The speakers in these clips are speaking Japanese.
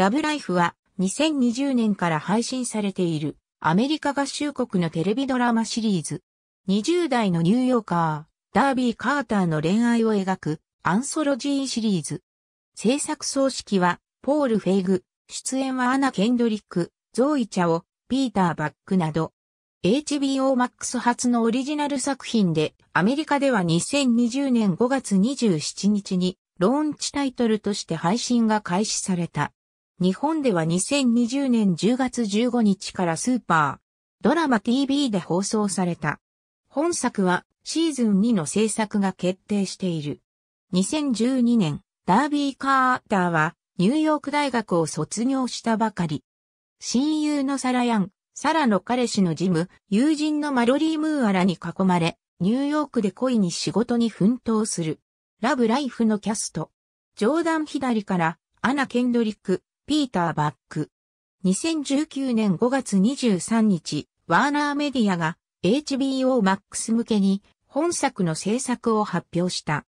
ラブライフは2020年から配信されているアメリカ合衆国のテレビドラマシリーズ。20代のニューヨーカー、ダービー・カーターの恋愛を描くアンソロジーシリーズ。制作総指揮はポール・フェイグ、出演はアナ・ケンドリック、ゾーイ・チャオ、ピーター・バックなど。HBO Max 初のオリジナル作品で、アメリカでは2020年5月27日に、ローンチタイトルとして配信が開始された。日本では2020年10月15日からスーパー、ドラマ TV で放送された。本作はシーズン2の制作が決定している。2012年、ダービー・カーターはニューヨーク大学を卒業したばかり。親友のサラヤン、サラの彼氏のジム、友人のマロリー・ムーアらに囲まれ、ニューヨークで恋に仕事に奮闘する。ラブライフのキャスト。ジョーダン左から、アナ・ケンドリック、ピーター・バック。2019年5月23日、ワーナーメディアが HBO Max 向けに本作の制作を発表した。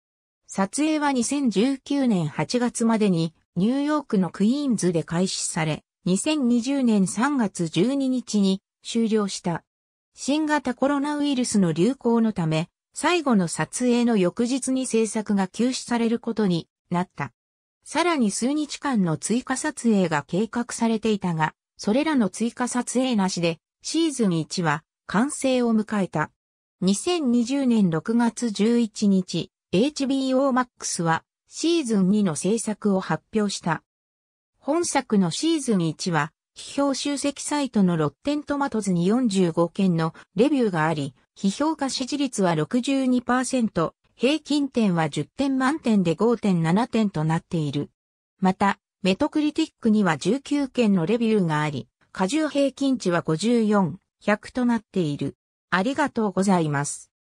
撮影は2019年8月までにニューヨークのクイーンズで開始され、2020年3月12日に終了した。新型コロナウイルスの流行のため、最後の撮影の翌日に制作が休止されることになった。さらに数日間の追加撮影が計画されていたが、それらの追加撮影なしで、シーズン1は完成を迎えた。2020年6月11日、HBO Max はシーズン2の制作を発表した。本作のシーズン1は、批評集積サイトのロッテントマトズに45件のレビューがあり、批評化支持率は62%、平均点は10点満点で5.7点となっている。また、メトクリティックには19件のレビューがあり、過重平均値は54、100となっている。ありがとうございます。